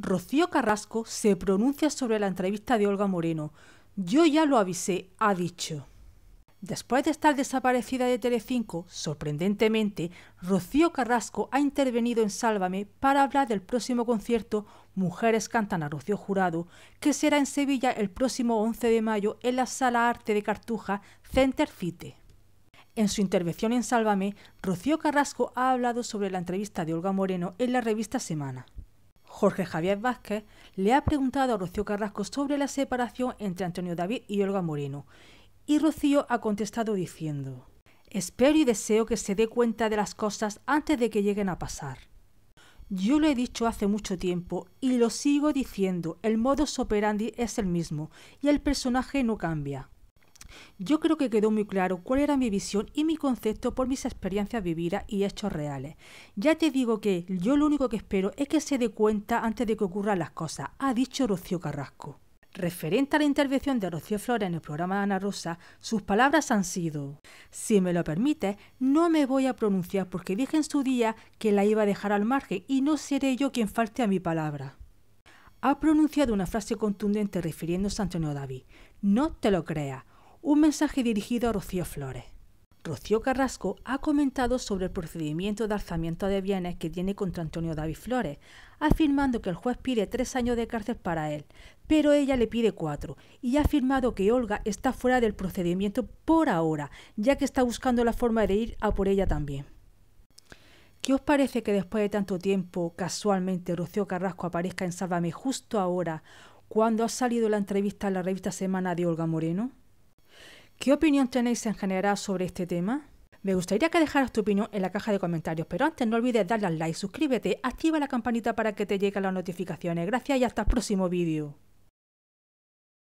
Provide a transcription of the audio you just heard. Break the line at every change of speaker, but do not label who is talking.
Rocío Carrasco se pronuncia sobre la entrevista de Olga Moreno. Yo ya lo avisé, ha dicho. Después de estar desaparecida de Telecinco, sorprendentemente, Rocío Carrasco ha intervenido en Sálvame para hablar del próximo concierto Mujeres cantan a Rocío Jurado, que será en Sevilla el próximo 11 de mayo en la Sala Arte de Cartuja, Center Fite. En su intervención en Sálvame, Rocío Carrasco ha hablado sobre la entrevista de Olga Moreno en la revista Semana. Jorge Javier Vázquez le ha preguntado a Rocío Carrasco sobre la separación entre Antonio David y Olga Moreno, y Rocío ha contestado diciendo, espero y deseo que se dé cuenta de las cosas antes de que lleguen a pasar. Yo lo he dicho hace mucho tiempo y lo sigo diciendo, el modus operandi es el mismo y el personaje no cambia. Yo creo que quedó muy claro cuál era mi visión y mi concepto por mis experiencias vividas y hechos reales. Ya te digo que yo lo único que espero es que se dé cuenta antes de que ocurran las cosas, ha dicho Rocío Carrasco. Referente a la intervención de Rocío Flores en el programa de Ana Rosa, sus palabras han sido, si me lo permite, no me voy a pronunciar porque dije en su día que la iba a dejar al margen y no seré yo quien falte a mi palabra. Ha pronunciado una frase contundente refiriéndose a Antonio David. No te lo creas, un mensaje dirigido a Rocío Flores. Rocío Carrasco ha comentado sobre el procedimiento de alzamiento de bienes que tiene contra Antonio David Flores, afirmando que el juez pide tres años de cárcel para él, pero ella le pide cuatro, y ha afirmado que Olga está fuera del procedimiento por ahora, ya que está buscando la forma de ir a por ella también. ¿Qué os parece que después de tanto tiempo, casualmente, Rocío Carrasco aparezca en Sálvame justo ahora, cuando ha salido la entrevista en la revista Semana de Olga Moreno? ¿Qué opinión tenéis en general sobre este tema? Me gustaría que dejaras tu opinión en la caja de comentarios, pero antes no olvides darle al like, suscríbete, activa la campanita para que te lleguen las notificaciones. Gracias y hasta el próximo vídeo.